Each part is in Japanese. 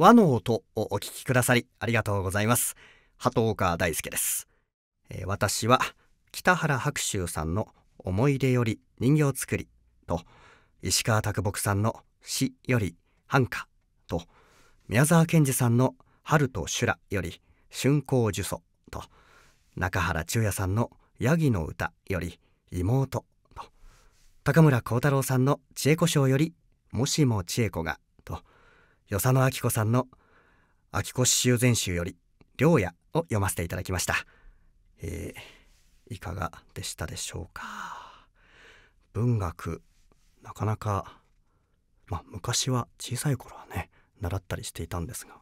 和の音をお聴きくださりありがとうございます。鳩岡大輔です、えー、私は北原白秋さんの思い出より人形作りと石川啄木さんの死より繁華と宮沢賢治さんの春と修羅より春光樹祖と中原中也さんのヤギの歌より妹と高村光太郎さんの知恵子賞よりもしも知恵子が与謝野明子さんの「秋越修繕集より良夜」を読ませていただきました。えー、いかがでしたでしょうか。文学なかなか、まあ、昔は小さい頃はね習ったりしていたんですが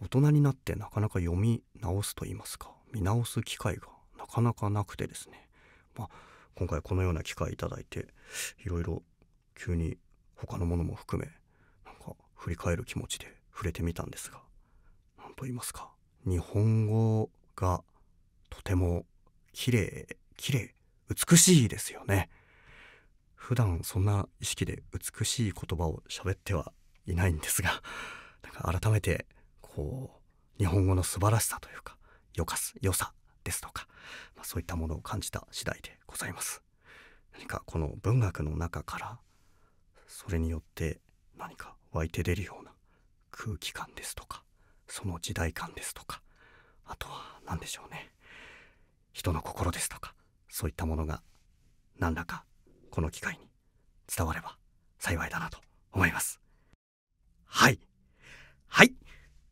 大人になってなかなか読み直すと言いますか見直す機会がなかなかなくてですね、まあ、今回このような機会頂いていろいろ急に他のものも含め振り返る気持ちで触れてみたんですが何と言いますか日本語がとても綺麗綺麗美しいですよね普段そんな意識で美しい言葉を喋ってはいないんですがなんか改めてこう日本語の素晴らしさというかよかす良さですとか、まあ、そういったものを感じた次第でございます何かこの文学の中からそれによって何か湧いて出るような空気感ですとかその時代感ですとかあとは何でしょうね人の心ですとかそういったものが何らかこの機会に伝われば幸いだなと思いますはいはい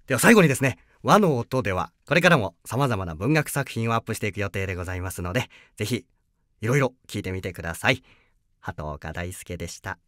では最後にですね和の音ではこれからも様々な文学作品をアップしていく予定でございますので是非いろいろ聞いてみてください鳩岡大輔でした